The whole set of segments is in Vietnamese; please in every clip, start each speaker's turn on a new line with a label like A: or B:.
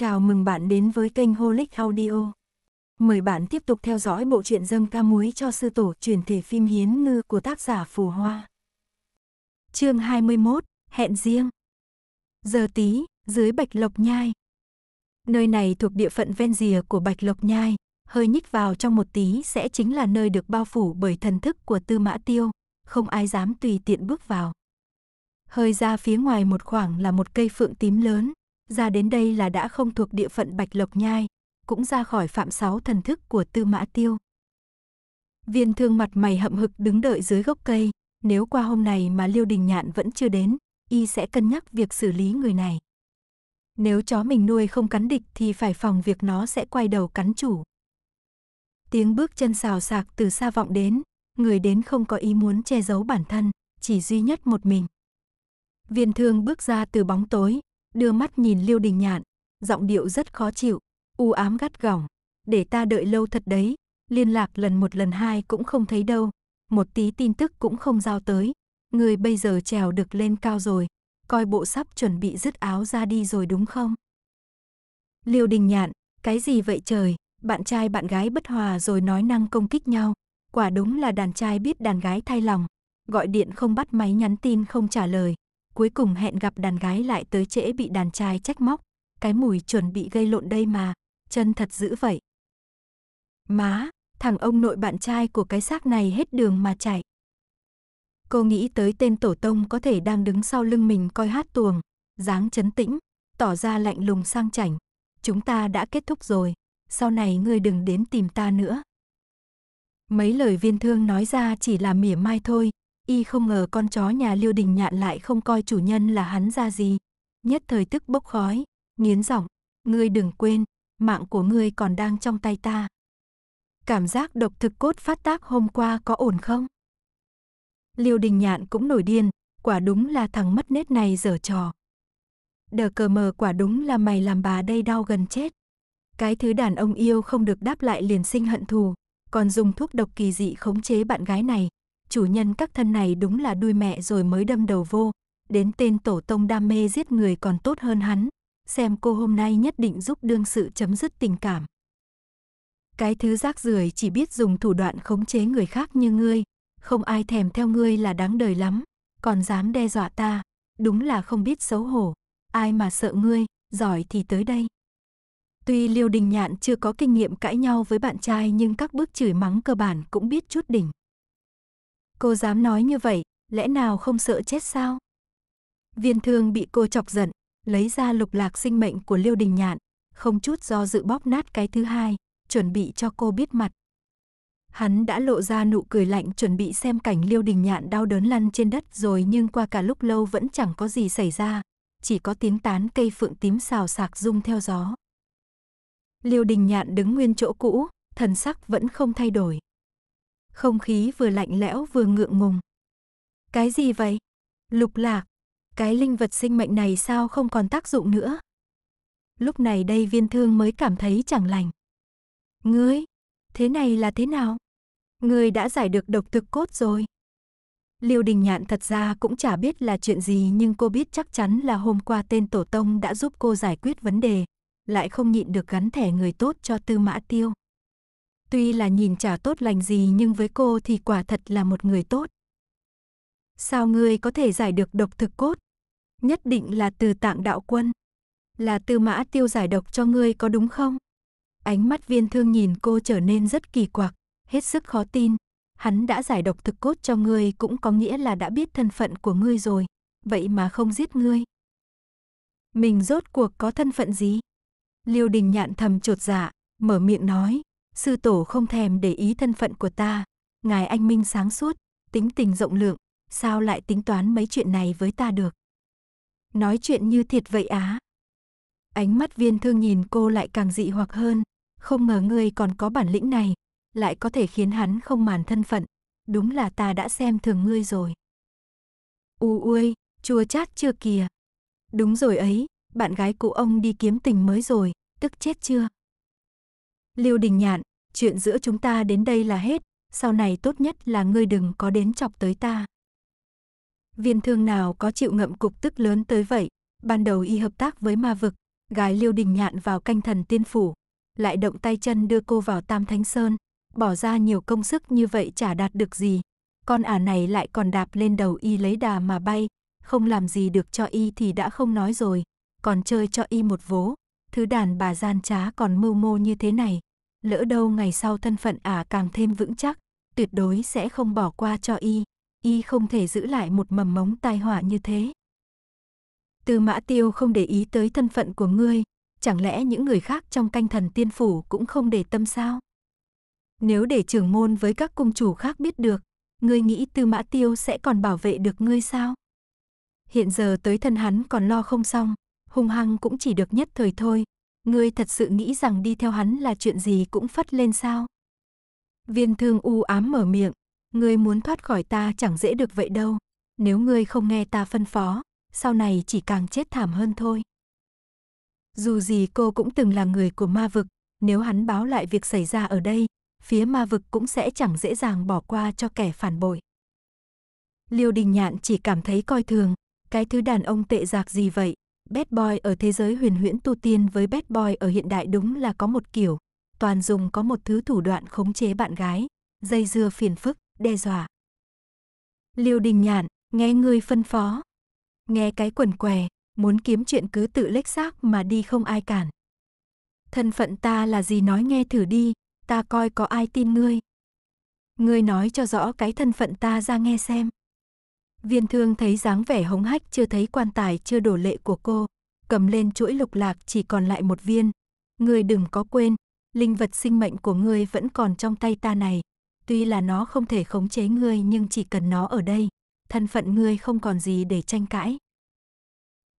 A: Chào mừng bạn đến với kênh Holic Audio. Mời bạn tiếp tục theo dõi bộ truyện dâm ca muối cho sư tổ truyền thể phim Hiến Ngư của tác giả Phù Hoa. chương 21, Hẹn riêng. Giờ tí, dưới Bạch Lộc Nhai. Nơi này thuộc địa phận ven rìa của Bạch Lộc Nhai, hơi nhích vào trong một tí sẽ chính là nơi được bao phủ bởi thần thức của Tư Mã Tiêu, không ai dám tùy tiện bước vào. Hơi ra phía ngoài một khoảng là một cây phượng tím lớn, ra đến đây là đã không thuộc địa phận Bạch Lộc Nhai, cũng ra khỏi phạm sáu thần thức của Tư Mã Tiêu. Viên thương mặt mày hậm hực đứng đợi dưới gốc cây, nếu qua hôm này mà Liêu Đình Nhạn vẫn chưa đến, y sẽ cân nhắc việc xử lý người này. Nếu chó mình nuôi không cắn địch thì phải phòng việc nó sẽ quay đầu cắn chủ. Tiếng bước chân xào sạc từ xa vọng đến, người đến không có ý muốn che giấu bản thân, chỉ duy nhất một mình. Viên thương bước ra từ bóng tối, đưa mắt nhìn Liêu Đình Nhạn, giọng điệu rất khó chịu, u ám gắt gỏng, để ta đợi lâu thật đấy, liên lạc lần một lần hai cũng không thấy đâu, một tí tin tức cũng không giao tới, người bây giờ trèo được lên cao rồi, coi bộ sắp chuẩn bị dứt áo ra đi rồi đúng không? Liêu Đình Nhạn, cái gì vậy trời, bạn trai bạn gái bất hòa rồi nói năng công kích nhau, quả đúng là đàn trai biết đàn gái thay lòng, gọi điện không bắt máy nhắn tin không trả lời, cuối cùng hẹn gặp đàn gái lại tới trễ bị đàn trai trách móc, cái mùi chuẩn bị gây lộn đây mà, chân thật dữ vậy. Má, thằng ông nội bạn trai của cái xác này hết đường mà chạy. Cô nghĩ tới tên tổ tông có thể đang đứng sau lưng mình coi hát tuồng, dáng chấn tĩnh, tỏ ra lạnh lùng sang chảnh. Chúng ta đã kết thúc rồi, sau này ngươi đừng đến tìm ta nữa. Mấy lời viên thương nói ra chỉ là mỉa mai thôi, y không ngờ con chó nhà Liêu Đình Nhạn lại không coi chủ nhân là hắn ra gì. Nhất thời tức bốc khói, nghiến giọng, ngươi đừng quên, mạng của ngươi còn đang trong tay ta. Cảm giác độc thực cốt phát tác hôm qua có ổn không? Liêu Đình Nhạn cũng nổi điên, quả đúng là thằng mất nết này dở trò. Đờ cờ mờ quả đúng là mày làm bà đây đau gần chết. Cái thứ đàn ông yêu không được đáp lại liền sinh hận thù, còn dùng thuốc độc kỳ dị khống chế bạn gái này, chủ nhân các thân này đúng là đuôi mẹ rồi mới đâm đầu vô, đến tên tổ tông đam mê giết người còn tốt hơn hắn, xem cô hôm nay nhất định giúp đương sự chấm dứt tình cảm. Cái thứ rác rưởi chỉ biết dùng thủ đoạn khống chế người khác như ngươi, không ai thèm theo ngươi là đáng đời lắm, còn dám đe dọa ta, đúng là không biết xấu hổ, ai mà sợ ngươi, giỏi thì tới đây. Tuy Liêu Đình Nhạn chưa có kinh nghiệm cãi nhau với bạn trai nhưng các bước chửi mắng cơ bản cũng biết chút đỉnh. Cô dám nói như vậy, lẽ nào không sợ chết sao? Viên thương bị cô chọc giận, lấy ra lục lạc sinh mệnh của Liêu Đình Nhạn, không chút do dự bóp nát cái thứ hai, chuẩn bị cho cô biết mặt. Hắn đã lộ ra nụ cười lạnh chuẩn bị xem cảnh Liêu Đình Nhạn đau đớn lăn trên đất rồi nhưng qua cả lúc lâu vẫn chẳng có gì xảy ra, chỉ có tiếng tán cây phượng tím xào sạc rung theo gió. Liêu Đình Nhạn đứng nguyên chỗ cũ, thần sắc vẫn không thay đổi. Không khí vừa lạnh lẽo vừa ngượng ngùng. Cái gì vậy? Lục lạc. Cái linh vật sinh mệnh này sao không còn tác dụng nữa? Lúc này đây viên thương mới cảm thấy chẳng lành. Ngươi, thế này là thế nào? Ngươi đã giải được độc thực cốt rồi. Liêu Đình Nhạn thật ra cũng chả biết là chuyện gì nhưng cô biết chắc chắn là hôm qua tên tổ tông đã giúp cô giải quyết vấn đề, lại không nhịn được gắn thẻ người tốt cho Tư Mã Tiêu. Tuy là nhìn chả tốt lành gì nhưng với cô thì quả thật là một người tốt. Sao ngươi có thể giải được độc thực cốt? Nhất định là từ tạng đạo quân. Là tư mã tiêu giải độc cho ngươi có đúng không? Ánh mắt viên thương nhìn cô trở nên rất kỳ quặc, hết sức khó tin. Hắn đã giải độc thực cốt cho ngươi cũng có nghĩa là đã biết thân phận của ngươi rồi, vậy mà không giết ngươi. Mình rốt cuộc có thân phận gì? Liêu đình nhạn thầm trột dạ, mở miệng nói, Sư tổ không thèm để ý thân phận của ta, ngài anh minh sáng suốt, tính tình rộng lượng, sao lại tính toán mấy chuyện này với ta được? Nói chuyện như thiệt vậy á? Ánh mắt viên thương nhìn cô lại càng dị hoặc hơn, không ngờ ngươi còn có bản lĩnh này, lại có thể khiến hắn không màn thân phận, đúng là ta đã xem thường ngươi rồi. U ui, chua chát chưa kìa. Đúng rồi ấy, bạn gái cụ ông đi kiếm tình mới rồi, tức chết chưa? Liêu Đình Nhạn, chuyện giữa chúng ta đến đây là hết, sau này tốt nhất là ngươi đừng có đến chọc tới ta. Viên thương nào có chịu ngậm cục tức lớn tới vậy, ban đầu y hợp tác với ma vực, gái liêu đình nhạn vào canh thần tiên phủ, lại động tay chân đưa cô vào Tam Thánh Sơn, bỏ ra nhiều công sức như vậy chả đạt được gì. Con ả này lại còn đạp lên đầu y lấy đà mà bay, không làm gì được cho y thì đã không nói rồi, còn chơi cho y một vố, thứ đàn bà gian trá còn mưu mô như thế này lỡ đâu ngày sau thân phận ả à càng thêm vững chắc, tuyệt đối sẽ không bỏ qua cho y, y không thể giữ lại một mầm mống tai họa như thế. Tư Mã Tiêu không để ý tới thân phận của ngươi, chẳng lẽ những người khác trong canh thần tiên phủ cũng không để tâm sao? Nếu để trưởng môn với các cung chủ khác biết được, ngươi nghĩ Tư Mã Tiêu sẽ còn bảo vệ được ngươi sao? Hiện giờ tới thân hắn còn lo không xong, hung hăng cũng chỉ được nhất thời thôi, Ngươi thật sự nghĩ rằng đi theo hắn là chuyện gì cũng phất lên sao? Viên thương u ám mở miệng, ngươi muốn thoát khỏi ta chẳng dễ được vậy đâu. Nếu ngươi không nghe ta phân phó, sau này chỉ càng chết thảm hơn thôi. Dù gì cô cũng từng là người của ma vực, nếu hắn báo lại việc xảy ra ở đây, phía ma vực cũng sẽ chẳng dễ dàng bỏ qua cho kẻ phản bội. Liêu Đình Nhạn chỉ cảm thấy coi thường, cái thứ đàn ông tệ giặc gì vậy, Bad boy ở thế giới huyền huyễn tu tiên với bad boy ở hiện đại đúng là có một kiểu. Toàn dùng có một thứ thủ đoạn khống chế bạn gái, dây dưa phiền phức, đe dọa. Liêu đình nhạn, nghe ngươi phân phó. Nghe cái quần què, muốn kiếm chuyện cứ tự lếch xác mà đi không ai cản. Thân phận ta là gì nói nghe thử đi, ta coi có ai tin ngươi. Ngươi nói cho rõ cái thân phận ta ra nghe xem. Viên thương thấy dáng vẻ hống hách chưa thấy quan tài chưa đổ lệ của cô, cầm lên chuỗi lục lạc chỉ còn lại một viên. Ngươi đừng có quên, linh vật sinh mệnh của ngươi vẫn còn trong tay ta này. Tuy là nó không thể khống chế ngươi nhưng chỉ cần nó ở đây, thân phận ngươi không còn gì để tranh cãi.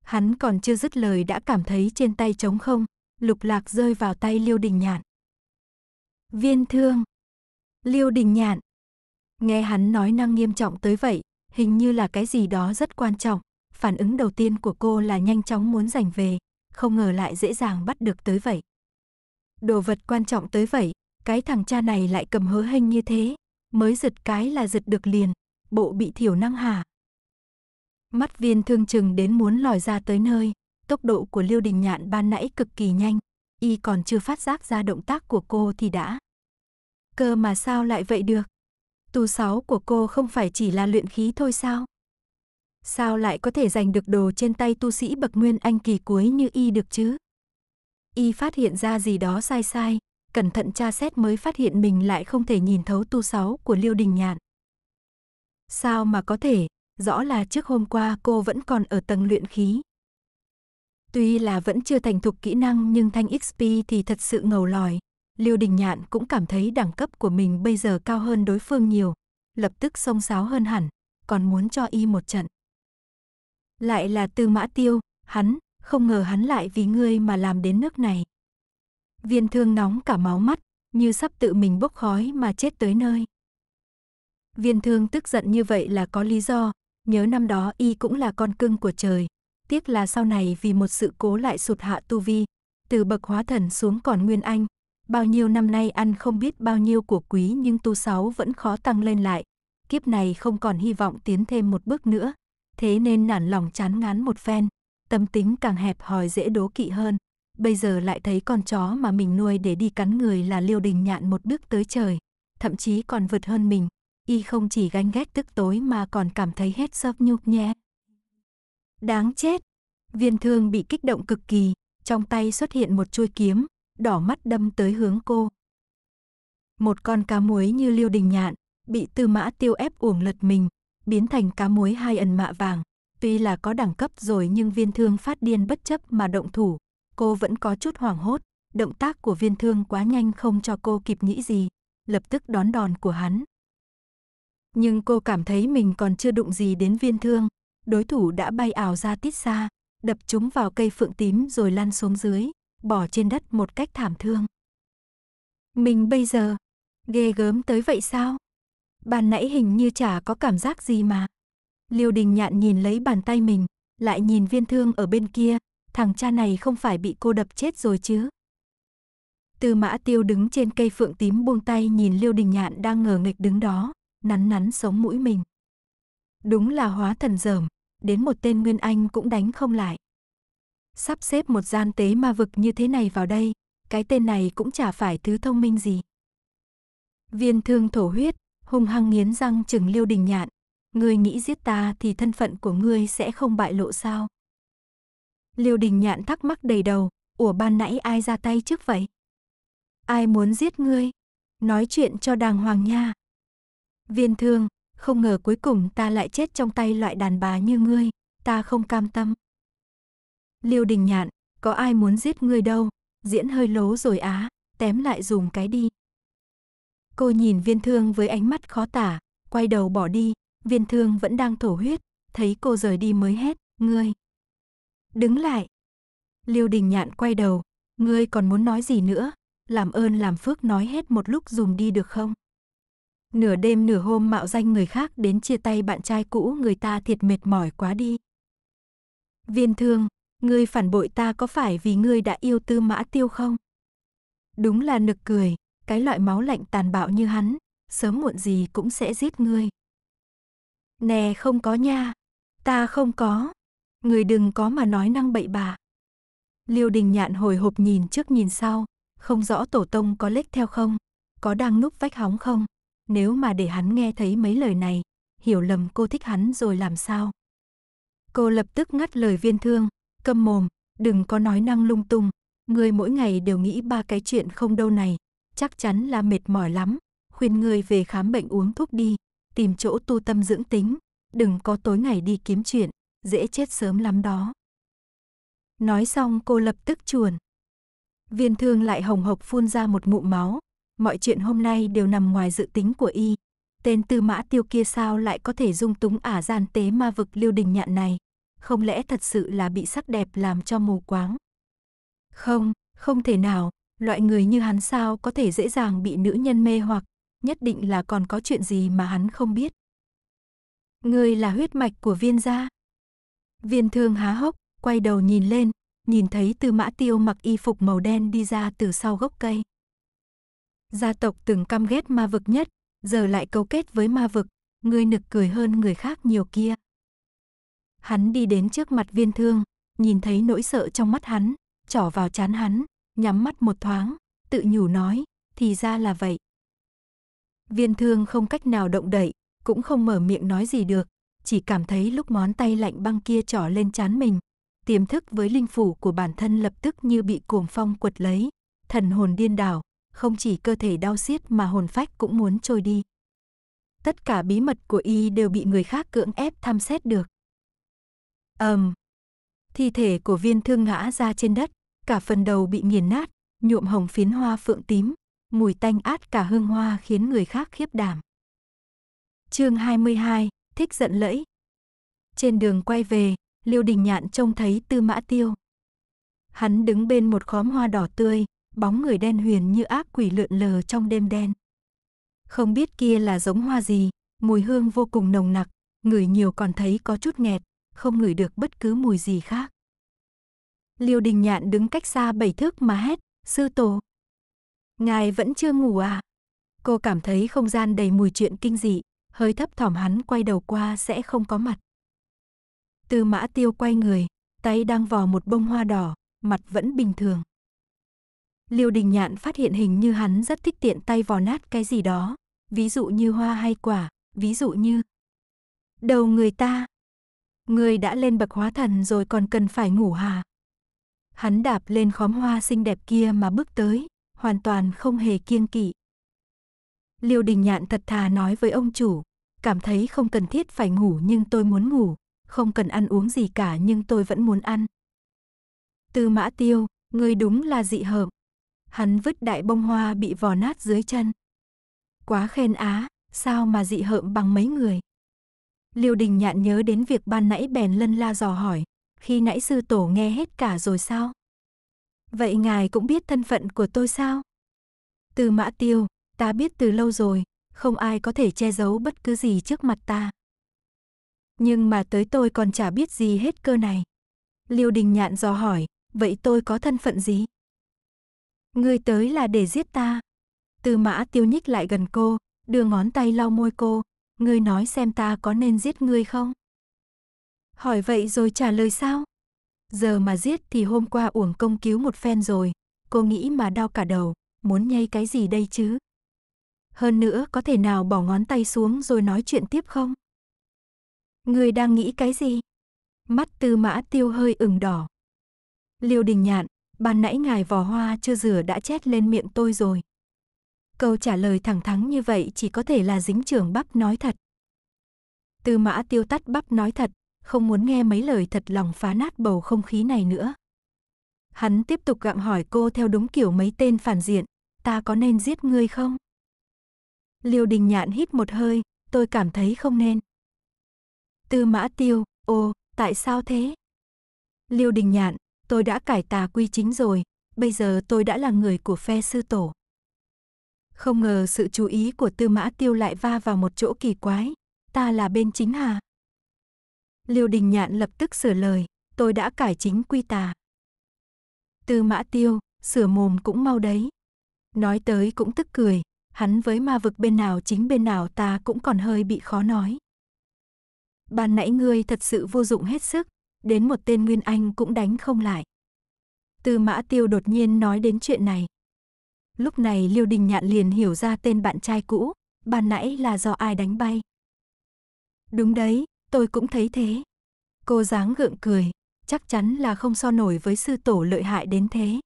A: Hắn còn chưa dứt lời đã cảm thấy trên tay trống không, lục lạc rơi vào tay Liêu Đình Nhạn. Viên thương. Liêu Đình Nhạn. Nghe hắn nói năng nghiêm trọng tới vậy, hình như là cái gì đó rất quan trọng. Phản ứng đầu tiên của cô là nhanh chóng muốn giành về, không ngờ lại dễ dàng bắt được tới vậy. Đồ vật quan trọng tới vậy, cái thằng cha này lại cầm hớ hình như thế, mới giật cái là giật được liền, bộ bị thiểu năng hả? Mắt viên thương chừng đến muốn lòi ra tới nơi, tốc độ của Liêu Đình Nhạn ban nãy cực kỳ nhanh, y còn chưa phát giác ra động tác của cô thì đã. Cơ mà sao lại vậy được? tu sáu của cô không phải chỉ là luyện khí thôi sao? Sao lại có thể giành được đồ trên tay tu sĩ bậc nguyên anh kỳ cuối như y được chứ? Y phát hiện ra gì đó sai sai, cẩn thận tra xét mới phát hiện mình lại không thể nhìn thấu tu sáu của Liêu Đình Nhạn. Sao mà có thể, rõ là trước hôm qua cô vẫn còn ở tầng luyện khí. Tuy là vẫn chưa thành thục kỹ năng nhưng thanh XP thì thật sự ngầu lòi, Liêu Đình Nhạn cũng cảm thấy đẳng cấp của mình bây giờ cao hơn đối phương nhiều, lập tức xông xáo hơn hẳn, còn muốn cho y một trận. Lại là Tư Mã Tiêu, hắn, không ngờ hắn lại vì ngươi mà làm đến nước này. Viên thương nóng cả máu mắt, như sắp tự mình bốc khói mà chết tới nơi. Viên thương tức giận như vậy là có lý do, nhớ năm đó y cũng là con cưng của trời. Tiếc là sau này vì một sự cố lại sụt hạ tu vi, từ bậc hóa thần xuống còn nguyên anh, Bao nhiêu năm nay ăn không biết bao nhiêu của quý nhưng tu sáu vẫn khó tăng lên lại. Kiếp này không còn hy vọng tiến thêm một bước nữa. Thế nên nản lòng chán ngán một phen. Tâm tính càng hẹp hòi dễ đố kỵ hơn. Bây giờ lại thấy con chó mà mình nuôi để đi cắn người là liêu đình nhạn một bước tới trời. Thậm chí còn vượt hơn mình. Y không chỉ ganh ghét tức tối mà còn cảm thấy hết sớp nhục nhẹ. Đáng chết! Viên thương bị kích động cực kỳ, trong tay xuất hiện một chuôi kiếm, đỏ mắt đâm tới hướng cô. Một con cá muối như liêu đình nhạn, bị tư mã tiêu ép uổng lật mình, biến thành cá muối hai ẩn mạ vàng. Tuy là có đẳng cấp rồi nhưng viên thương phát điên bất chấp mà động thủ, cô vẫn có chút hoảng hốt, động tác của viên thương quá nhanh không cho cô kịp nghĩ gì, lập tức đón đòn của hắn. Nhưng cô cảm thấy mình còn chưa đụng gì đến viên thương, đối thủ đã bay ảo ra tít xa, đập chúng vào cây phượng tím rồi lăn xuống dưới bỏ trên đất một cách thảm thương. Mình bây giờ, ghê gớm tới vậy sao? Bàn nãy hình như chả có cảm giác gì mà. Liêu đình nhạn nhìn lấy bàn tay mình, lại nhìn viên thương ở bên kia, thằng cha này không phải bị cô đập chết rồi chứ. Tư mã tiêu đứng trên cây phượng tím buông tay nhìn liêu đình nhạn đang ngờ nghịch đứng đó, nắn nắn sống mũi mình. Đúng là hóa thần dởm, đến một tên Nguyên Anh cũng đánh không lại. Sắp xếp một gian tế ma vực như thế này vào đây, cái tên này cũng chả phải thứ thông minh gì. Viên thương thổ huyết, hung hăng nghiến răng chừng liêu đình nhạn. Ngươi nghĩ giết ta thì thân phận của ngươi sẽ không bại lộ sao? Liêu đình nhạn thắc mắc đầy đầu, ủa ban nãy ai ra tay trước vậy? Ai muốn giết ngươi? Nói chuyện cho đàng hoàng nha. Viên thương, không ngờ cuối cùng ta lại chết trong tay loại đàn bà như ngươi, ta không cam tâm. Liêu Đình Nhạn, có ai muốn giết ngươi đâu, diễn hơi lố rồi á, tém lại dùng cái đi. Cô nhìn viên thương với ánh mắt khó tả, quay đầu bỏ đi, viên thương vẫn đang thổ huyết, thấy cô rời đi mới hét, ngươi. Đứng lại. Liêu Đình Nhạn quay đầu, ngươi còn muốn nói gì nữa, làm ơn làm phước nói hết một lúc dùm đi được không? Nửa đêm nửa hôm mạo danh người khác đến chia tay bạn trai cũ người ta thiệt mệt mỏi quá đi. Viên thương, Ngươi phản bội ta có phải vì ngươi đã yêu tư mã tiêu không? Đúng là nực cười, cái loại máu lạnh tàn bạo như hắn, sớm muộn gì cũng sẽ giết ngươi. Nè không có nha, ta không có, người đừng có mà nói năng bậy bạ. Liêu đình nhạn hồi hộp nhìn trước nhìn sau, không rõ tổ tông có lếch theo không, có đang núp vách hóng không, nếu mà để hắn nghe thấy mấy lời này, hiểu lầm cô thích hắn rồi làm sao. Cô lập tức ngắt lời viên thương, Câm mồm, đừng có nói năng lung tung, người mỗi ngày đều nghĩ ba cái chuyện không đâu này, chắc chắn là mệt mỏi lắm, khuyên người về khám bệnh uống thuốc đi, tìm chỗ tu tâm dưỡng tính, đừng có tối ngày đi kiếm chuyện, dễ chết sớm lắm đó. Nói xong cô lập tức chuồn. Viên thương lại hồng hộc phun ra một ngụm máu, mọi chuyện hôm nay đều nằm ngoài dự tính của y. Tên tư mã tiêu kia sao lại có thể dung túng ả gian tế ma vực liêu đình nhạn này, không lẽ thật sự là bị sắc đẹp làm cho mù quáng? Không, không thể nào, loại người như hắn sao có thể dễ dàng bị nữ nhân mê hoặc, nhất định là còn có chuyện gì mà hắn không biết. Ngươi là huyết mạch của viên gia. Viên thương há hốc, quay đầu nhìn lên, nhìn thấy tư mã tiêu mặc y phục màu đen đi ra từ sau gốc cây. Gia tộc từng căm ghét ma vực nhất, giờ lại cấu kết với ma vực, ngươi nực cười hơn người khác nhiều kia. Hắn đi đến trước mặt viên thương, nhìn thấy nỗi sợ trong mắt hắn, trỏ vào chán hắn, nhắm mắt một thoáng, tự nhủ nói, thì ra là vậy. Viên thương không cách nào động đậy, cũng không mở miệng nói gì được, chỉ cảm thấy lúc món tay lạnh băng kia trỏ lên chán mình. Tiềm thức với linh phủ của bản thân lập tức như bị cuồng phong quật lấy, thần hồn điên đảo, không chỉ cơ thể đau xiết mà hồn phách cũng muốn trôi đi. Tất cả bí mật của y đều bị người khác cưỡng ép tham xét được ầm um, thi thể của viên thương ngã ra trên đất cả phần đầu bị nghiền nát nhuộm hồng phiến hoa phượng tím mùi tanh át cả hương hoa khiến người khác khiếp đảm chương 22, thích giận lẫy trên đường quay về liêu đình nhạn trông thấy tư mã tiêu hắn đứng bên một khóm hoa đỏ tươi bóng người đen huyền như ác quỷ lượn lờ trong đêm đen không biết kia là giống hoa gì mùi hương vô cùng nồng nặc người nhiều còn thấy có chút nghẹt không ngửi được bất cứ mùi gì khác. Liêu đình nhạn đứng cách xa bảy thước mà hét, sư tổ. Ngài vẫn chưa ngủ à? Cô cảm thấy không gian đầy mùi chuyện kinh dị, hơi thấp thỏm hắn quay đầu qua sẽ không có mặt. Tư mã tiêu quay người, tay đang vò một bông hoa đỏ, mặt vẫn bình thường. Liêu đình nhạn phát hiện hình như hắn rất thích tiện tay vò nát cái gì đó, ví dụ như hoa hay quả, ví dụ như đầu người ta, Ngươi đã lên bậc hóa thần rồi còn cần phải ngủ hả? Hắn đạp lên khóm hoa xinh đẹp kia mà bước tới, hoàn toàn không hề kiêng kỵ. Liêu đình nhạn thật thà nói với ông chủ, cảm thấy không cần thiết phải ngủ nhưng tôi muốn ngủ, không cần ăn uống gì cả nhưng tôi vẫn muốn ăn. Tư mã tiêu, ngươi đúng là dị hợm. Hắn vứt đại bông hoa bị vò nát dưới chân. Quá khen á, sao mà dị hợm bằng mấy người. Liêu đình nhạn nhớ đến việc ban nãy bèn lân la dò hỏi, khi nãy sư tổ nghe hết cả rồi sao? Vậy ngài cũng biết thân phận của tôi sao? Từ mã tiêu, ta biết từ lâu rồi, không ai có thể che giấu bất cứ gì trước mặt ta. Nhưng mà tới tôi còn chả biết gì hết cơ này. Liêu đình nhạn dò hỏi, vậy tôi có thân phận gì? Ngươi tới là để giết ta. Từ mã tiêu nhích lại gần cô, đưa ngón tay lau môi cô, ngươi nói xem ta có nên giết ngươi không? Hỏi vậy rồi trả lời sao? Giờ mà giết thì hôm qua uổng công cứu một phen rồi, cô nghĩ mà đau cả đầu, muốn nhây cái gì đây chứ? Hơn nữa có thể nào bỏ ngón tay xuống rồi nói chuyện tiếp không? Ngươi đang nghĩ cái gì? Mắt tư mã tiêu hơi ửng đỏ. Liêu đình nhạn, ban nãy ngài vò hoa chưa rửa đã chết lên miệng tôi rồi. Câu trả lời thẳng thắn như vậy chỉ có thể là dính trưởng bắp nói thật. Tư mã tiêu tắt bắp nói thật, không muốn nghe mấy lời thật lòng phá nát bầu không khí này nữa. Hắn tiếp tục gặng hỏi cô theo đúng kiểu mấy tên phản diện, ta có nên giết ngươi không? Liêu đình nhạn hít một hơi, tôi cảm thấy không nên. Tư mã tiêu, ô, tại sao thế? Liêu đình nhạn, tôi đã cải tà quy chính rồi, bây giờ tôi đã là người của phe sư tổ. Không ngờ sự chú ý của tư mã tiêu lại va vào một chỗ kỳ quái. Ta là bên chính hà. Liêu đình nhạn lập tức sửa lời. Tôi đã cải chính quy tà. Tư mã tiêu, sửa mồm cũng mau đấy. Nói tới cũng tức cười. Hắn với ma vực bên nào chính bên nào ta cũng còn hơi bị khó nói. Ban nãy ngươi thật sự vô dụng hết sức. Đến một tên Nguyên Anh cũng đánh không lại. Tư mã tiêu đột nhiên nói đến chuyện này, Lúc này Liêu Đình Nhạn liền hiểu ra tên bạn trai cũ, ban nãy là do ai đánh bay. Đúng đấy, tôi cũng thấy thế. Cô dáng gượng cười, chắc chắn là không so nổi với sư tổ lợi hại đến thế.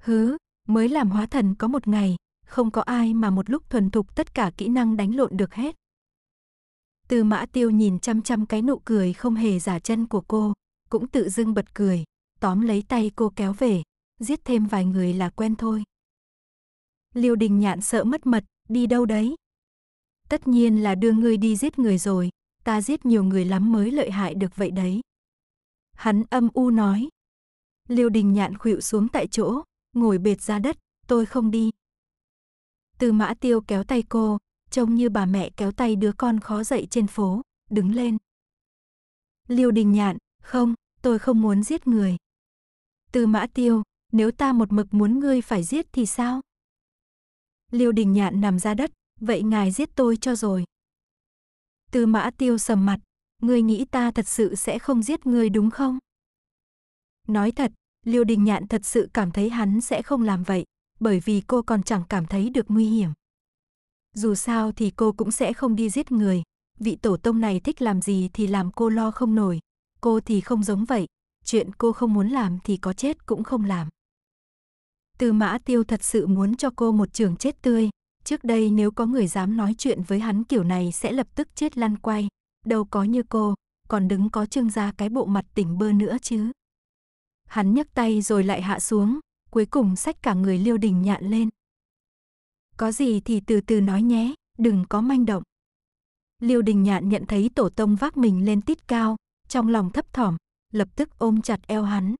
A: Hứ, mới làm hóa thần có một ngày, không có ai mà một lúc thuần thục tất cả kỹ năng đánh lộn được hết. Từ mã tiêu nhìn chăm chăm cái nụ cười không hề giả chân của cô, cũng tự dưng bật cười, tóm lấy tay cô kéo về, giết thêm vài người là quen thôi. Liêu Đình Nhạn sợ mất mật, đi đâu đấy? Tất nhiên là đưa ngươi đi giết người rồi, ta giết nhiều người lắm mới lợi hại được vậy đấy. Hắn âm u nói. Liêu Đình Nhạn khuỵu xuống tại chỗ, ngồi bệt ra đất, tôi không đi. Từ mã tiêu kéo tay cô, trông như bà mẹ kéo tay đứa con khó dậy trên phố, đứng lên. Liêu Đình Nhạn, không, tôi không muốn giết người. Từ mã tiêu, nếu ta một mực muốn ngươi phải giết thì sao? Liêu Đình Nhạn nằm ra đất, vậy ngài giết tôi cho rồi. Tư mã tiêu sầm mặt, ngươi nghĩ ta thật sự sẽ không giết ngươi đúng không? Nói thật, Liêu Đình Nhạn thật sự cảm thấy hắn sẽ không làm vậy, bởi vì cô còn chẳng cảm thấy được nguy hiểm. Dù sao thì cô cũng sẽ không đi giết người, vị tổ tông này thích làm gì thì làm cô lo không nổi, cô thì không giống vậy, chuyện cô không muốn làm thì có chết cũng không làm. Tư mã tiêu thật sự muốn cho cô một trường chết tươi. Trước đây nếu có người dám nói chuyện với hắn kiểu này sẽ lập tức chết lăn quay. Đâu có như cô, còn đứng có trương ra cái bộ mặt tỉnh bơ nữa chứ. Hắn nhấc tay rồi lại hạ xuống, cuối cùng xách cả người liêu đình nhạn lên. Có gì thì từ từ nói nhé, đừng có manh động. Liêu đình nhạn nhận thấy tổ tông vác mình lên tít cao, trong lòng thấp thỏm, lập tức ôm chặt eo hắn.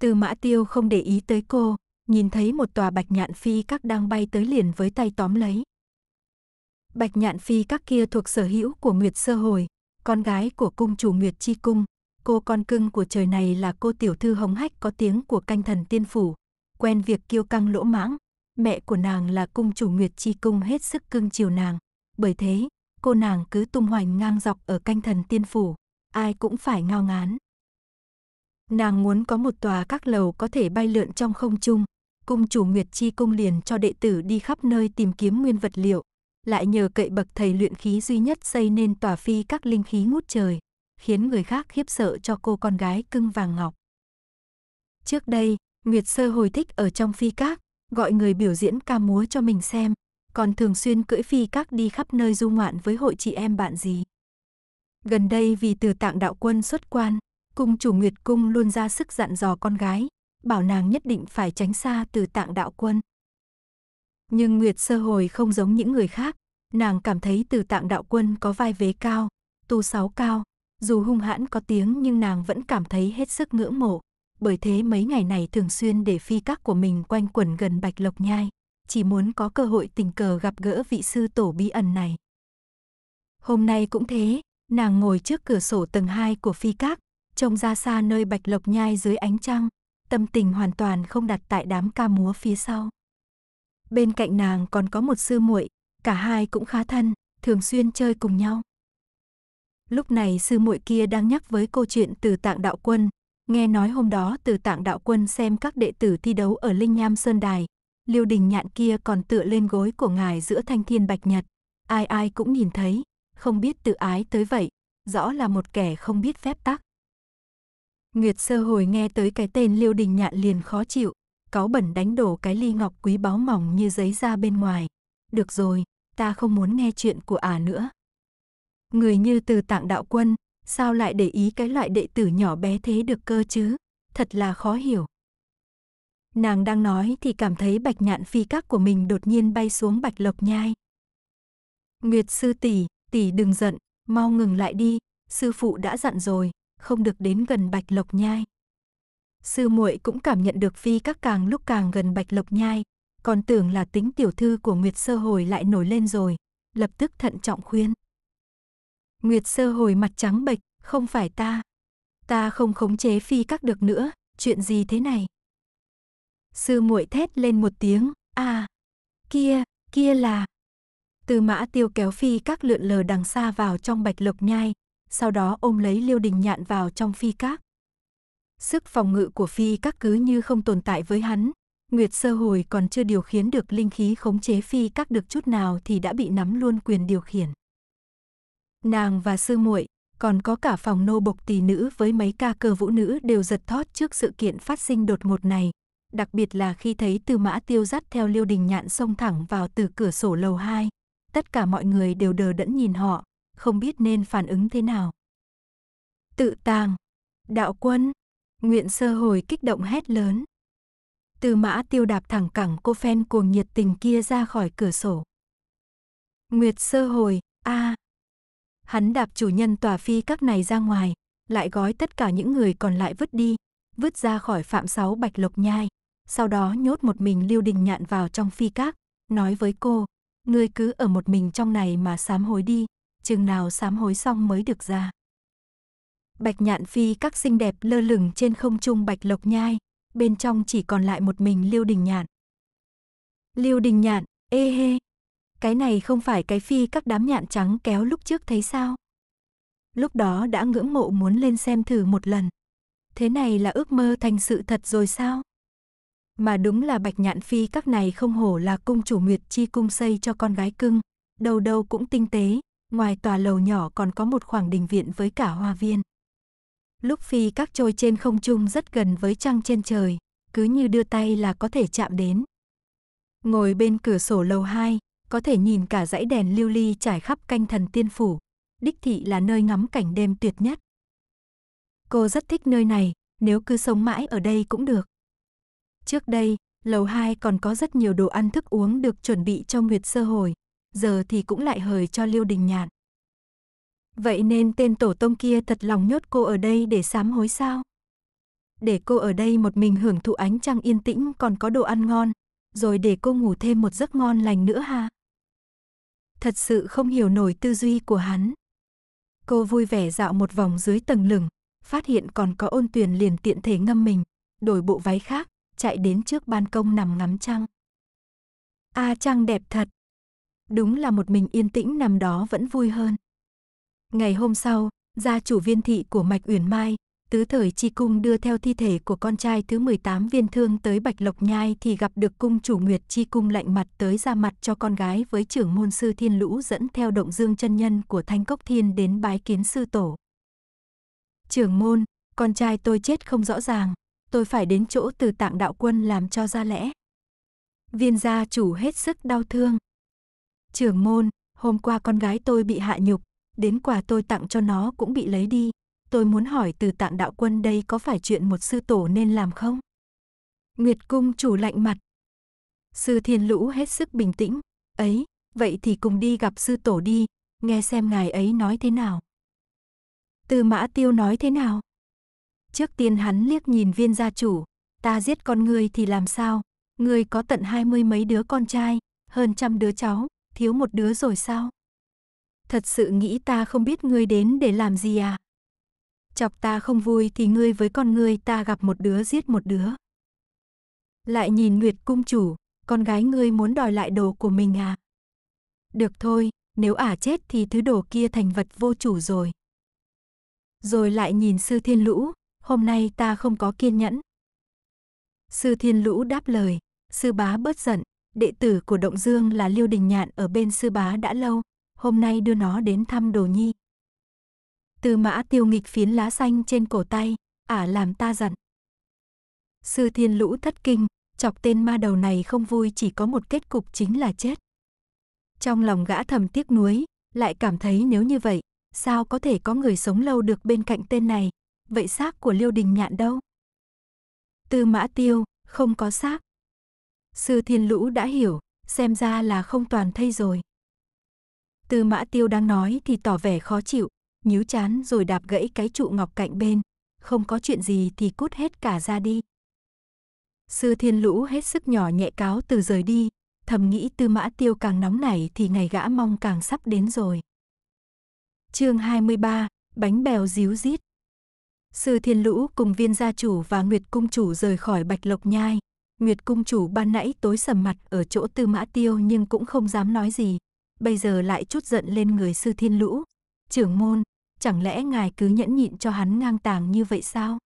A: Tư mã tiêu không để ý tới cô, nhìn thấy một tòa bạch nhạn phi các đang bay tới liền với tay tóm lấy. Bạch nhạn phi các kia thuộc sở hữu của Nguyệt Sơ Hồi, con gái của cung chủ Nguyệt Chi Cung. Cô con cưng của trời này là cô tiểu thư hồng hách có tiếng của canh thần tiên phủ, quen việc kiêu căng lỗ mãng. Mẹ của nàng là cung chủ Nguyệt Chi Cung hết sức cưng chiều nàng. Bởi thế, cô nàng cứ tung hoành ngang dọc ở canh thần tiên phủ, ai cũng phải ngao ngán. Nàng muốn có một tòa các lầu có thể bay lượn trong không trung. Cung chủ Nguyệt Chi cung liền cho đệ tử đi khắp nơi tìm kiếm nguyên vật liệu, lại nhờ cậy bậc thầy luyện khí duy nhất xây nên tòa phi các linh khí ngút trời, khiến người khác khiếp sợ cho cô con gái cưng vàng ngọc. Trước đây, Nguyệt Sơ hồi thích ở trong phi các, gọi người biểu diễn ca múa cho mình xem, còn thường xuyên cưỡi phi các đi khắp nơi du ngoạn với hội chị em bạn gì. Gần đây vì từ tạng đạo quân xuất quan, Cung chủ Nguyệt Cung luôn ra sức dặn dò con gái, bảo nàng nhất định phải tránh xa từ tạng đạo quân. Nhưng Nguyệt Sơ Hồi không giống những người khác, nàng cảm thấy từ tạng đạo quân có vai vế cao, tu sáu cao, dù hung hãn có tiếng nhưng nàng vẫn cảm thấy hết sức ngưỡng mộ. Bởi thế mấy ngày này thường xuyên để phi các của mình quanh quẩn gần Bạch Lộc Nhai, chỉ muốn có cơ hội tình cờ gặp gỡ vị sư tổ bí ẩn này. Hôm nay cũng thế, nàng ngồi trước cửa sổ tầng 2 của phi các, trông ra xa nơi bạch lộc nhai dưới ánh trăng, tâm tình hoàn toàn không đặt tại đám ca múa phía sau. Bên cạnh nàng còn có một sư muội, cả hai cũng khá thân, thường xuyên chơi cùng nhau. Lúc này sư muội kia đang nhắc với câu chuyện từ tạng đạo quân, nghe nói hôm đó từ tạng đạo quân xem các đệ tử thi đấu ở Linh Nham Sơn Đài, liêu đình nhạn kia còn tựa lên gối của ngài giữa thanh thiên bạch nhật, ai ai cũng nhìn thấy, không biết tự ái tới vậy, rõ là một kẻ không biết phép tắc. Nguyệt sơ hồi nghe tới cái tên Liêu Đình Nhạn liền khó chịu, cáo bẩn đánh đổ cái ly ngọc quý báu mỏng như giấy ra bên ngoài. Được rồi, ta không muốn nghe chuyện của ả à nữa. Người như từ tạng đạo quân, sao lại để ý cái loại đệ tử nhỏ bé thế được cơ chứ? Thật là khó hiểu. Nàng đang nói thì cảm thấy bạch nhạn phi các của mình đột nhiên bay xuống bạch lộc nhai. Nguyệt sư tỷ, tỷ đừng giận, mau ngừng lại đi, sư phụ đã dặn rồi, không được đến gần Bạch Lộc Nhai. Sư muội cũng cảm nhận được phi các càng lúc càng gần Bạch Lộc Nhai, còn tưởng là tính tiểu thư của Nguyệt Sơ Hồi lại nổi lên rồi, lập tức thận trọng khuyên. Nguyệt Sơ Hồi mặt trắng bệch, không phải ta. Ta không khống chế phi các được nữa, chuyện gì thế này? Sư muội thét lên một tiếng, a à, kia, kia là... Từ mã tiêu kéo phi các lượn lờ đằng xa vào trong bạch lộc nhai, sau đó ôm lấy Liêu Đình Nhạn vào trong phi các. Sức phòng ngự của phi các cứ như không tồn tại với hắn, Nguyệt sơ hồi còn chưa điều khiển được linh khí khống chế phi các được chút nào thì đã bị nắm luôn quyền điều khiển. Nàng và sư muội, còn có cả phòng nô bộc tỷ nữ với mấy ca cơ vũ nữ đều giật thót trước sự kiện phát sinh đột ngột này, đặc biệt là khi thấy Tư Mã Tiêu dắt theo Liêu Đình Nhạn xông thẳng vào từ cửa sổ lầu 2, tất cả mọi người đều đờ đẫn nhìn họ, không biết nên phản ứng thế nào. Tự tàng, đạo quân, nguyện sơ hồi kích động hét lớn. Từ mã tiêu đạp thẳng cẳng cô phen cuồng nhiệt tình kia ra khỏi cửa sổ. Nguyệt sơ hồi, a à. Hắn đạp chủ nhân tòa phi các này ra ngoài, lại gói tất cả những người còn lại vứt đi, vứt ra khỏi phạm sáu bạch lộc nhai. Sau đó nhốt một mình lưu đình nhạn vào trong phi các, nói với cô, ngươi cứ ở một mình trong này mà sám hối đi, chừng nào sám hối xong mới được ra. Bạch nhạn phi các xinh đẹp lơ lửng trên không trung bạch lộc nhai, bên trong chỉ còn lại một mình Liêu Đình Nhạn. Liêu Đình Nhạn, ê hê, cái này không phải cái phi các đám nhạn trắng kéo lúc trước thấy sao? Lúc đó đã ngưỡng mộ muốn lên xem thử một lần. Thế này là ước mơ thành sự thật rồi sao? Mà đúng là bạch nhạn phi các này không hổ là cung chủ nguyệt chi cung xây cho con gái cưng, đầu đầu cũng tinh tế, Ngoài tòa lầu nhỏ còn có một khoảng đình viện với cả hoa viên. Lúc phi các trôi trên không trung rất gần với trăng trên trời, cứ như đưa tay là có thể chạm đến. Ngồi bên cửa sổ lầu 2, có thể nhìn cả dãy đèn lưu ly trải khắp canh thần tiên phủ. Đích thị là nơi ngắm cảnh đêm tuyệt nhất. Cô rất thích nơi này, nếu cứ sống mãi ở đây cũng được. Trước đây, lầu 2 còn có rất nhiều đồ ăn thức uống được chuẩn bị cho Nguyệt Sơ Hồi, giờ thì cũng lại hời cho Liêu Đình Nhạn. Vậy nên tên tổ tông kia thật lòng nhốt cô ở đây để sám hối sao? Để cô ở đây một mình hưởng thụ ánh trăng yên tĩnh còn có đồ ăn ngon, rồi để cô ngủ thêm một giấc ngon lành nữa ha. Thật sự không hiểu nổi tư duy của hắn. Cô vui vẻ dạo một vòng dưới tầng lửng, phát hiện còn có ôn tuyền liền tiện thể ngâm mình, đổi bộ váy khác, chạy đến trước ban công nằm ngắm trăng. A à, trăng đẹp thật, đúng là một mình yên tĩnh nằm đó vẫn vui hơn. Ngày hôm sau, gia chủ viên thị của Mạch Uyển Mai, tứ thời chi cung đưa theo thi thể của con trai thứ 18 viên thương tới Bạch Lộc Nhai thì gặp được cung chủ Nguyệt chi cung lạnh mặt tới ra mặt cho con gái với trưởng môn sư Thiên Lũ dẫn theo động dương chân nhân của Thanh Cốc Thiên đến bái kiến sư tổ. Trưởng môn, con trai tôi chết không rõ ràng, tôi phải đến chỗ từ tạng đạo quân làm cho ra lẽ. Viên gia chủ hết sức đau thương. Trưởng môn, hôm qua con gái tôi bị hạ nhục, đến quà tôi tặng cho nó cũng bị lấy đi. Tôi muốn hỏi từ tạng đạo quân đây có phải chuyện một sư tổ nên làm không? Nguyệt cung chủ lạnh mặt. Sư thiên lũ hết sức bình tĩnh. Ấy, vậy thì cùng đi gặp sư tổ đi, nghe xem ngài ấy nói thế nào. Từ mã tiêu nói thế nào? Trước tiên hắn liếc nhìn viên gia chủ, ta giết con ngươi thì làm sao? Ngươi có tận hai mươi mấy đứa con trai, hơn trăm đứa cháu, thiếu một đứa rồi sao? Thật sự nghĩ ta không biết ngươi đến để làm gì à? Chọc ta không vui thì ngươi với con ngươi ta gặp một đứa giết một đứa. Lại nhìn Nguyệt cung chủ, con gái ngươi muốn đòi lại đồ của mình à? Được thôi, nếu ả chết thì thứ đồ kia thành vật vô chủ rồi. Rồi lại nhìn sư thiên lũ, hôm nay ta không có kiên nhẫn. Sư thiên lũ đáp lời, sư bá bớt giận, đệ tử của Động Dương là Liêu Đình Nhạn ở bên sư bá đã lâu, hôm nay đưa nó đến thăm Đồ Nhi. tư mã tiêu nghịch phiến lá xanh trên cổ tay, ả làm ta giận. Sư thiên lũ thất kinh, chọc tên ma đầu này không vui chỉ có một kết cục chính là chết. Trong lòng gã thầm tiếc nuối, lại cảm thấy nếu như vậy, sao có thể có người sống lâu được bên cạnh tên này, vậy xác của Liêu Đình Nhạn đâu? Tư mã tiêu, không có xác, Sư Thiên Lũ đã hiểu, xem ra là không toàn thây rồi. Tư mã tiêu đang nói thì tỏ vẻ khó chịu, nhíu chán rồi đạp gãy cái trụ ngọc cạnh bên. Không có chuyện gì thì cút hết cả ra đi. Sư Thiên Lũ hết sức nhỏ nhẹ cáo từ rời đi, thầm nghĩ tư mã tiêu càng nóng nảy thì ngày gã mong càng sắp đến rồi. chương 23, bánh bèo díu dít. Sư Thiên Lũ cùng viên gia chủ và Nguyệt Cung Chủ rời khỏi Bạch Lộc Nhai, Nguyệt cung chủ ban nãy tối sầm mặt ở chỗ tư mã tiêu nhưng cũng không dám nói gì. Bây giờ lại chút giận lên người sư thiên lũ. Trưởng môn, chẳng lẽ ngài cứ nhẫn nhịn cho hắn ngang tàng như vậy sao?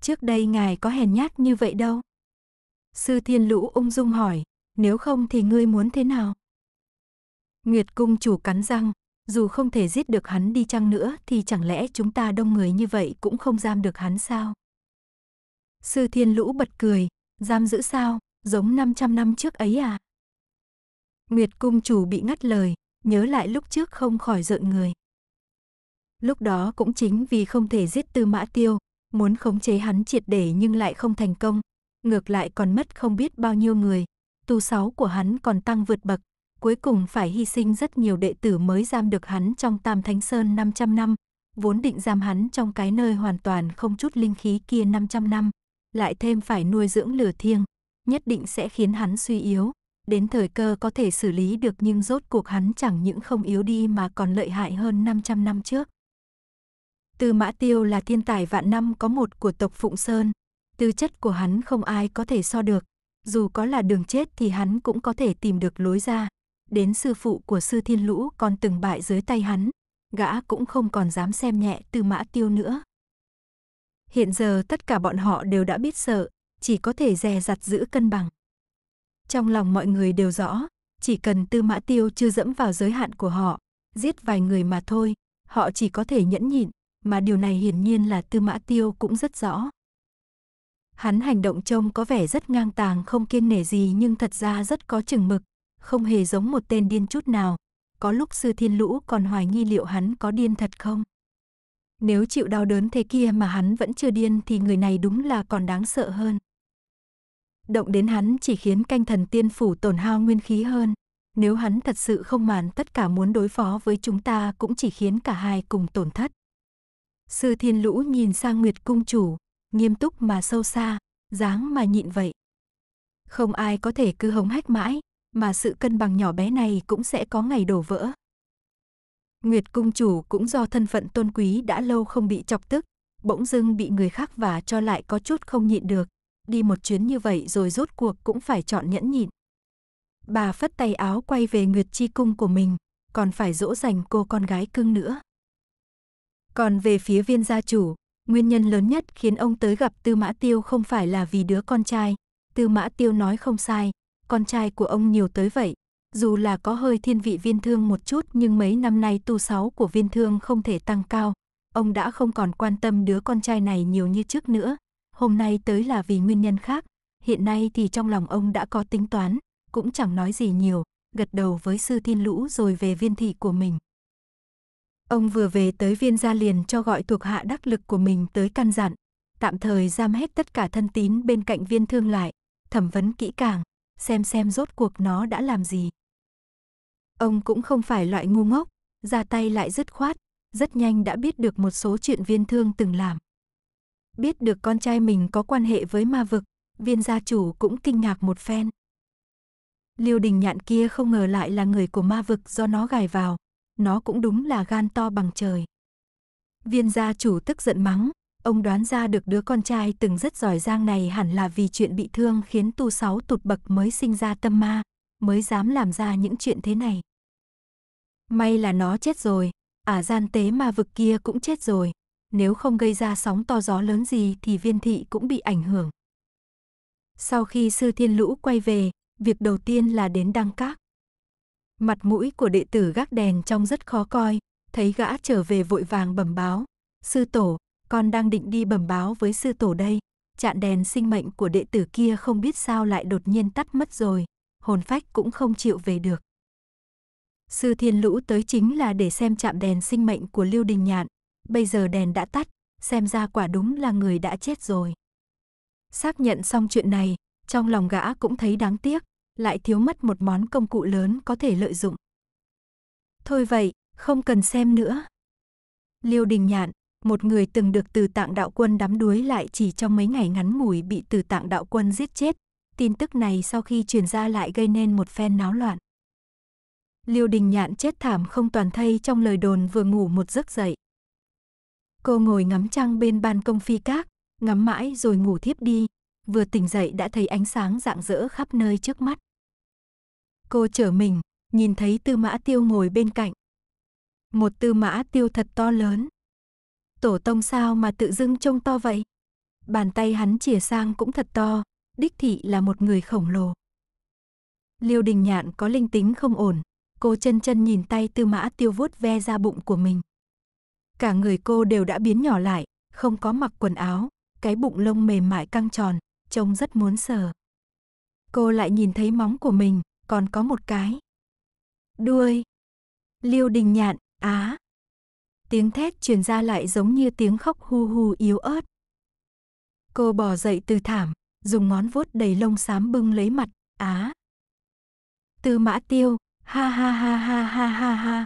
A: Trước đây ngài có hèn nhát như vậy đâu. Sư thiên lũ ung dung hỏi, nếu không thì ngươi muốn thế nào? Nguyệt cung chủ cắn răng, dù không thể giết được hắn đi chăng nữa thì chẳng lẽ chúng ta đông người như vậy cũng không giam được hắn sao? Sư thiên lũ bật cười, Giam giữ sao, giống 500 năm trước ấy à? Nguyệt cung chủ bị ngắt lời, nhớ lại lúc trước không khỏi rợn người. Lúc đó cũng chính vì không thể giết Tư Mã Tiêu, muốn khống chế hắn triệt để nhưng lại không thành công, ngược lại còn mất không biết bao nhiêu người, tu sáu của hắn còn tăng vượt bậc, cuối cùng phải hy sinh rất nhiều đệ tử mới giam được hắn trong Tam Thánh Sơn 500 năm, vốn định giam hắn trong cái nơi hoàn toàn không chút linh khí kia 500 năm, lại thêm phải nuôi dưỡng lửa thiêng, nhất định sẽ khiến hắn suy yếu. Đến thời cơ có thể xử lý được nhưng rốt cuộc hắn chẳng những không yếu đi mà còn lợi hại hơn 500 năm trước. Tư Mã Tiêu là thiên tài vạn năm có một của tộc Phụng Sơn, tư chất của hắn không ai có thể so được, dù có là đường chết thì hắn cũng có thể tìm được lối ra. Đến sư phụ của sư thiên lũ còn từng bại dưới tay hắn, gã cũng không còn dám xem nhẹ tư mã tiêu nữa. Hiện giờ tất cả bọn họ đều đã biết sợ, chỉ có thể dè dặt giữ cân bằng. Trong lòng mọi người đều rõ, chỉ cần Tư Mã Tiêu chưa dẫm vào giới hạn của họ, giết vài người mà thôi, họ chỉ có thể nhẫn nhịn, mà điều này hiển nhiên là Tư Mã Tiêu cũng rất rõ. Hắn hành động trông có vẻ rất ngang tàng không kiên nể gì nhưng thật ra rất có chừng mực, không hề giống một tên điên chút nào. Có lúc sư thiên lũ còn hoài nghi liệu hắn có điên thật không. Nếu chịu đau đớn thế kia mà hắn vẫn chưa điên thì người này đúng là còn đáng sợ hơn. Động đến hắn chỉ khiến canh thần tiên phủ tổn hao nguyên khí hơn. Nếu hắn thật sự không màn tất cả muốn đối phó với chúng ta cũng chỉ khiến cả hai cùng tổn thất. Sư thiên lũ nhìn sang Nguyệt Cung Chủ, nghiêm túc mà sâu xa, dáng mà nhịn vậy. Không ai có thể cứ hống hách mãi, mà sự cân bằng nhỏ bé này cũng sẽ có ngày đổ vỡ. Nguyệt cung chủ cũng do thân phận tôn quý đã lâu không bị chọc tức, bỗng dưng bị người khác và cho lại có chút không nhịn được, đi một chuyến như vậy rồi rốt cuộc cũng phải chọn nhẫn nhịn. Bà phất tay áo quay về Nguyệt Chi cung của mình, còn phải dỗ dành cô con gái cưng nữa. Còn về phía viên gia chủ, nguyên nhân lớn nhất khiến ông tới gặp Tư Mã Tiêu không phải là vì đứa con trai. Tư Mã Tiêu nói không sai, con trai của ông nhiều tới vậy, dù là có hơi thiên vị viên thương một chút nhưng mấy năm nay tu sáu của viên thương không thể tăng cao, ông đã không còn quan tâm đứa con trai này nhiều như trước nữa, hôm nay tới là vì nguyên nhân khác, hiện nay thì trong lòng ông đã có tính toán, cũng chẳng nói gì nhiều, gật đầu với sư thiên lũ rồi về viên thị của mình. Ông vừa về tới viên gia liền cho gọi thuộc hạ đắc lực của mình tới căn dặn, tạm thời giam hết tất cả thân tín bên cạnh viên thương lại, thẩm vấn kỹ càng, xem xem rốt cuộc nó đã làm gì. Ông cũng không phải loại ngu ngốc, ra tay lại dứt khoát, rất nhanh đã biết được một số chuyện viên thương từng làm. Biết được con trai mình có quan hệ với ma vực, viên gia chủ cũng kinh ngạc một phen. Liêu đình nhạn kia không ngờ lại là người của ma vực do nó gài vào, nó cũng đúng là gan to bằng trời. Viên gia chủ tức giận mắng, ông đoán ra được đứa con trai từng rất giỏi giang này hẳn là vì chuyện bị thương khiến tu sáu tụt bậc mới sinh ra tâm ma, mới dám làm ra những chuyện thế này. May là nó chết rồi, ả à gian tế ma vực kia cũng chết rồi, nếu không gây ra sóng to gió lớn gì thì viên thị cũng bị ảnh hưởng. Sau khi sư thiên lũ quay về, việc đầu tiên là đến đăng các. Mặt mũi của đệ tử gác đèn trông rất khó coi, thấy gã trở về vội vàng bẩm báo. Sư tổ, con đang định đi bẩm báo với sư tổ đây. Chạn đèn sinh mệnh của đệ tử kia không biết sao lại đột nhiên tắt mất rồi hồn phách cũng không chịu về được. Sư Thiên Lũ tới chính là để xem chạm đèn sinh mệnh của Lưu Đình Nhạn, bây giờ đèn đã tắt, xem ra quả đúng là người đã chết rồi. Xác nhận xong chuyện này, trong lòng gã cũng thấy đáng tiếc, lại thiếu mất một món công cụ lớn có thể lợi dụng. Thôi vậy, không cần xem nữa. Liêu Đình Nhạn, một người từng được từ tạng đạo quân đắm đuối lại chỉ trong mấy ngày ngắn ngủi bị từ tạng đạo quân giết chết, tin tức này sau khi truyền ra lại gây nên một phen náo loạn. Liêu Đình Nhạn chết thảm không toàn thây trong lời đồn vừa ngủ một giấc dậy. Cô ngồi ngắm trăng bên ban công phi cát, ngắm mãi rồi ngủ thiếp đi, vừa tỉnh dậy đã thấy ánh sáng rạng rỡ khắp nơi trước mắt. Cô trở mình, nhìn thấy tư mã tiêu ngồi bên cạnh. Một tư mã tiêu thật to lớn. Tổ tông sao mà tự dưng trông to vậy? Bàn tay hắn chìa sang cũng thật to, đích thị là một người khổng lồ. Liêu đình nhạn có linh tính không ổn, cô chân chân nhìn tay tư mã tiêu vuốt ve ra bụng của mình. Cả người cô đều đã biến nhỏ lại, không có mặc quần áo, cái bụng lông mềm mại căng tròn, trông rất muốn sờ. Cô lại nhìn thấy móng của mình, còn có một cái. Đuôi. Liêu đình nhạn, á. Tiếng thét truyền ra lại giống như tiếng khóc hu hu yếu ớt. Cô bò dậy từ thảm, dùng ngón vuốt đầy lông xám bưng lấy mặt, á. Tư mã tiêu, ha ha ha ha ha ha ha.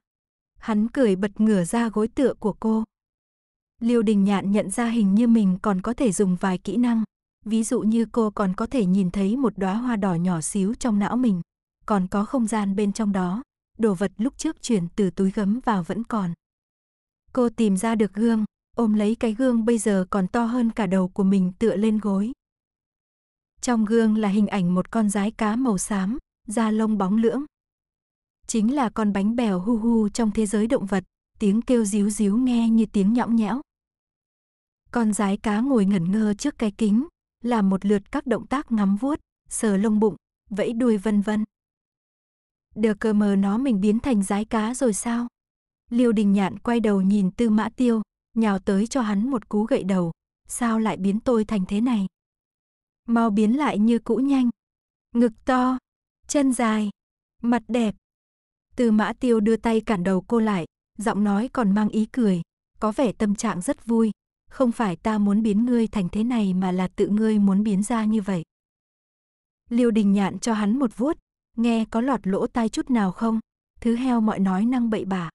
A: Hắn cười bật ngửa ra gối tựa của cô. Liêu đình nhạn nhận ra hình như mình còn có thể dùng vài kỹ năng. Ví dụ như cô còn có thể nhìn thấy một đóa hoa đỏ nhỏ xíu trong não mình. Còn có không gian bên trong đó. Đồ vật lúc trước chuyển từ túi gấm vào vẫn còn. Cô tìm ra được gương, ôm lấy cái gương bây giờ còn to hơn cả đầu của mình tựa lên gối. Trong gương là hình ảnh một con rái cá màu xám, da lông bóng lưỡng. Chính là con bánh bèo hu hu trong thế giới động vật, tiếng kêu díu díu nghe như tiếng nhõng nhẽo. Con rái cá ngồi ngẩn ngơ trước cái kính, làm một lượt các động tác ngắm vuốt, sờ lông bụng, vẫy đuôi vân vân. Đờ cơ mờ nó mình biến thành rái cá rồi sao? Liêu đình nhạn quay đầu nhìn tư mã tiêu, nhào tới cho hắn một cú gậy đầu. Sao lại biến tôi thành thế này? mau biến lại như cũ nhanh. Ngực to, chân dài, mặt đẹp. Từ mã tiêu đưa tay cản đầu cô lại, giọng nói còn mang ý cười, có vẻ tâm trạng rất vui. Không phải ta muốn biến ngươi thành thế này mà là tự ngươi muốn biến ra như vậy. Liêu đình nhạn cho hắn một vuốt, nghe có lọt lỗ tai chút nào không, thứ heo mọi nói năng bậy bạ.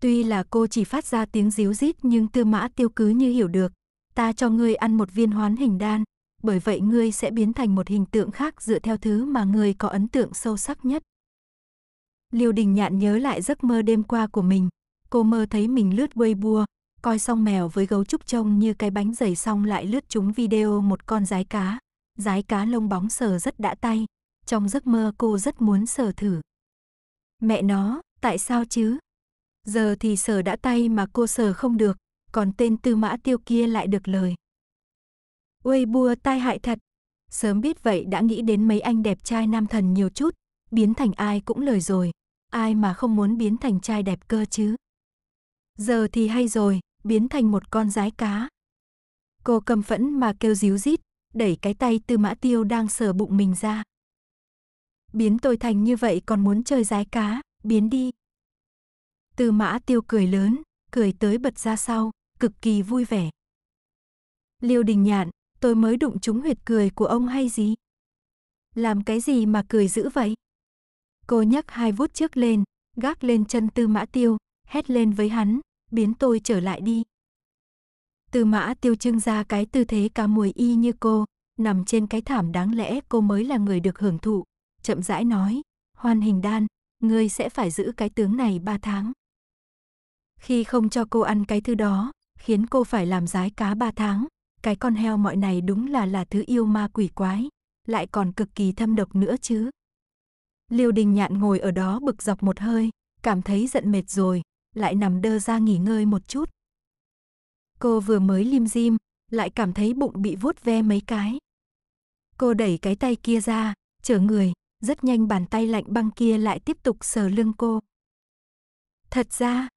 A: Tuy là cô chỉ phát ra tiếng díu rít nhưng tư mã tiêu cứ như hiểu được, ta cho ngươi ăn một viên hoán hình đan, bởi vậy ngươi sẽ biến thành một hình tượng khác dựa theo thứ mà ngươi có ấn tượng sâu sắc nhất. Liêu Đình Nhạn nhớ lại giấc mơ đêm qua của mình, cô mơ thấy mình lướt Weibo, coi xong mèo với gấu trúc trông như cái bánh giày xong lại lướt chúng video một con rái cá. Rái cá lông bóng sờ rất đã tay, trong giấc mơ cô rất muốn sờ thử. Mẹ nó, tại sao chứ? Giờ thì sờ đã tay mà cô sờ không được, còn tên tư mã tiêu kia lại được lời. Uây bua tai hại thật. Sớm biết vậy đã nghĩ đến mấy anh đẹp trai nam thần nhiều chút, biến thành ai cũng lời rồi. Ai mà không muốn biến thành trai đẹp cơ chứ. Giờ thì hay rồi, biến thành một con rái cá. Cô cầm phẫn mà kêu díu rít, đẩy cái tay tư mã tiêu đang sờ bụng mình ra. Biến tôi thành như vậy còn muốn chơi rái cá, biến đi. Tư mã tiêu cười lớn, cười tới bật ra sau, cực kỳ vui vẻ. Liêu đình nhạn, tôi mới đụng trúng huyệt cười của ông hay gì? Làm cái gì mà cười dữ vậy? Cô nhấc hai vuốt trước lên, gác lên chân tư mã tiêu, hét lên với hắn, biến tôi trở lại đi. Tư mã tiêu trưng ra cái tư thế cá mùi y như cô, nằm trên cái thảm đáng lẽ cô mới là người được hưởng thụ, chậm rãi nói, hoan hình đan, ngươi sẽ phải giữ cái tướng này ba tháng. Khi không cho cô ăn cái thứ đó, khiến cô phải làm rái cá ba tháng, cái con heo mọi này đúng là là thứ yêu ma quỷ quái, lại còn cực kỳ thâm độc nữa chứ. Liêu đình nhạn ngồi ở đó bực dọc một hơi, cảm thấy giận mệt rồi, lại nằm đơ ra nghỉ ngơi một chút. Cô vừa mới lim dim, lại cảm thấy bụng bị vuốt ve mấy cái. Cô đẩy cái tay kia ra, chở người, rất nhanh bàn tay lạnh băng kia lại tiếp tục sờ lưng cô. Thật ra,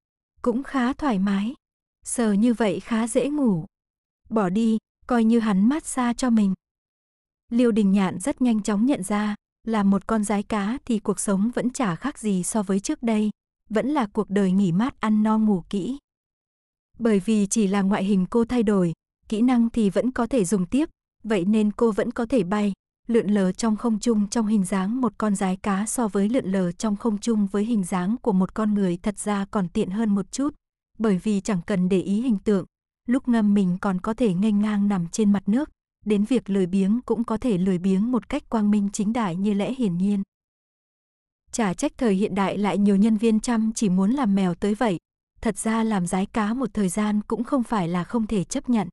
A: cũng khá thoải mái, sờ như vậy khá dễ ngủ bỏ đi, coi như hắn mát xa cho mình. Liêu Đình Nhạn rất nhanh chóng nhận ra, là một con rái cá thì cuộc sống vẫn chả khác gì so với trước đây, vẫn là cuộc đời nghỉ mát ăn no ngủ kỹ. Bởi vì chỉ là ngoại hình cô thay đổi, kỹ năng thì vẫn có thể dùng tiếp, vậy nên cô vẫn có thể bay, lượn lờ trong không trung trong hình dáng một con rái cá so với lượn lờ trong không trung với hình dáng của một con người thật ra còn tiện hơn một chút, bởi vì chẳng cần để ý hình tượng, lúc ngâm mình còn có thể nghênh ngang nằm trên mặt nước, đến việc lười biếng cũng có thể lười biếng một cách quang minh chính đại như lẽ hiển nhiên. Chả trách thời hiện đại lại nhiều nhân viên chăm chỉ muốn làm mèo tới vậy, thật ra làm rái cá một thời gian cũng không phải là không thể chấp nhận.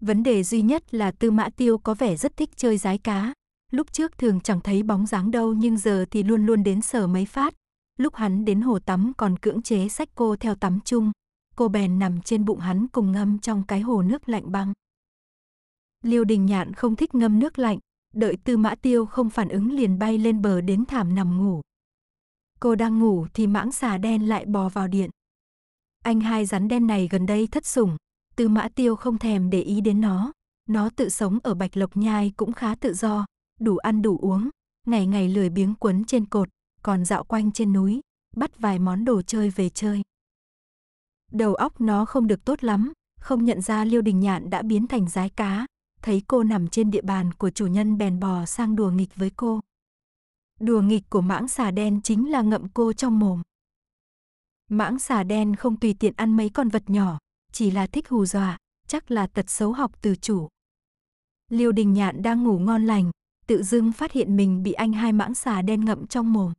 A: Vấn đề duy nhất là Tư Mã Tiêu có vẻ rất thích chơi rái cá, lúc trước thường chẳng thấy bóng dáng đâu nhưng giờ thì luôn luôn đến sở mấy phát, lúc hắn đến hồ tắm còn cưỡng chế sách cô theo tắm chung, cô bèn nằm trên bụng hắn cùng ngâm trong cái hồ nước lạnh băng. Liêu đình nhạn không thích ngâm nước lạnh, đợi tư mã tiêu không phản ứng liền bay lên bờ đến thảm nằm ngủ. Cô đang ngủ thì mãng xà đen lại bò vào điện. Anh hai rắn đen này gần đây thất sủng, tư mã tiêu không thèm để ý đến nó. Nó tự sống ở Bạch Lộc Nhai cũng khá tự do, đủ ăn đủ uống, ngày ngày lười biếng quấn trên cột, còn dạo quanh trên núi, bắt vài món đồ chơi về chơi đầu óc nó không được tốt lắm, không nhận ra Liêu Đình Nhạn đã biến thành rái cá, thấy cô nằm trên địa bàn của chủ nhân bèn bò sang đùa nghịch với cô. Đùa nghịch của mãng xà đen chính là ngậm cô trong mồm. Mãng xà đen không tùy tiện ăn mấy con vật nhỏ, chỉ là thích hù dọa, chắc là tật xấu học từ chủ. Liêu Đình Nhạn đang ngủ ngon lành, tự dưng phát hiện mình bị anh hai mãng xà đen ngậm trong mồm.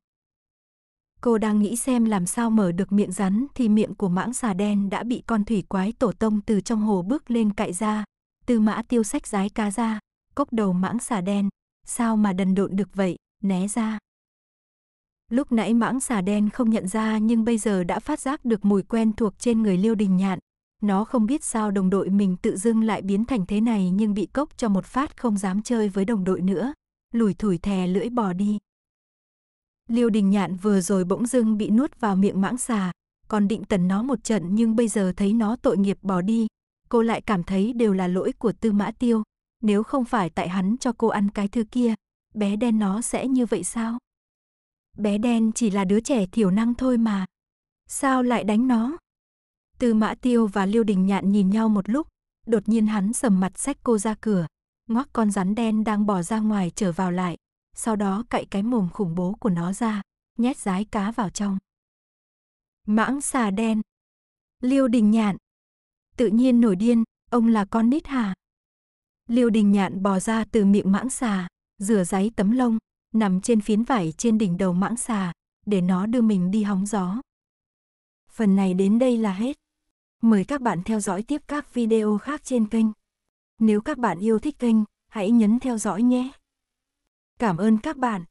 A: Cô đang nghĩ xem làm sao mở được miệng rắn thì miệng của mãng xà đen đã bị con thủy quái tổ tông từ trong hồ bước lên cạy ra. Tư mã tiêu sách rái cá ra, cốc đầu mãng xà đen. Sao mà đần độn được vậy, né ra. Lúc nãy mãng xà đen không nhận ra nhưng bây giờ đã phát giác được mùi quen thuộc trên người liêu đình nhạn. Nó không biết sao đồng đội mình tự dưng lại biến thành thế này nhưng bị cốc cho một phát không dám chơi với đồng đội nữa. Lùi thủi thè lưỡi bò đi. Liêu Đình Nhạn vừa rồi bỗng dưng bị nuốt vào miệng mãng xà, còn định tần nó một trận nhưng bây giờ thấy nó tội nghiệp bỏ đi, cô lại cảm thấy đều là lỗi của Tư Mã Tiêu, nếu không phải tại hắn cho cô ăn cái thứ kia, bé đen nó sẽ như vậy sao? Bé đen chỉ là đứa trẻ thiểu năng thôi mà, sao lại đánh nó? Tư Mã Tiêu và Liêu Đình Nhạn nhìn nhau một lúc, đột nhiên hắn sầm mặt xách cô ra cửa, ngoắc con rắn đen đang bỏ ra ngoài trở vào lại, sau đó cạy cái mồm khủng bố của nó ra, nhét rái cá vào trong. Mãng xà đen. Liêu Đình Nhạn. Tự nhiên nổi điên, ông là con nít hà. Liêu Đình Nhạn bò ra từ miệng mãng xà, rửa ráy tấm lông, nằm trên phiến vải trên đỉnh đầu mãng xà, để nó đưa mình đi hóng gió. Phần này đến đây là hết. Mời các bạn theo dõi tiếp các video khác trên kênh. Nếu các bạn yêu thích kênh, hãy nhấn theo dõi nhé. Cảm ơn các bạn.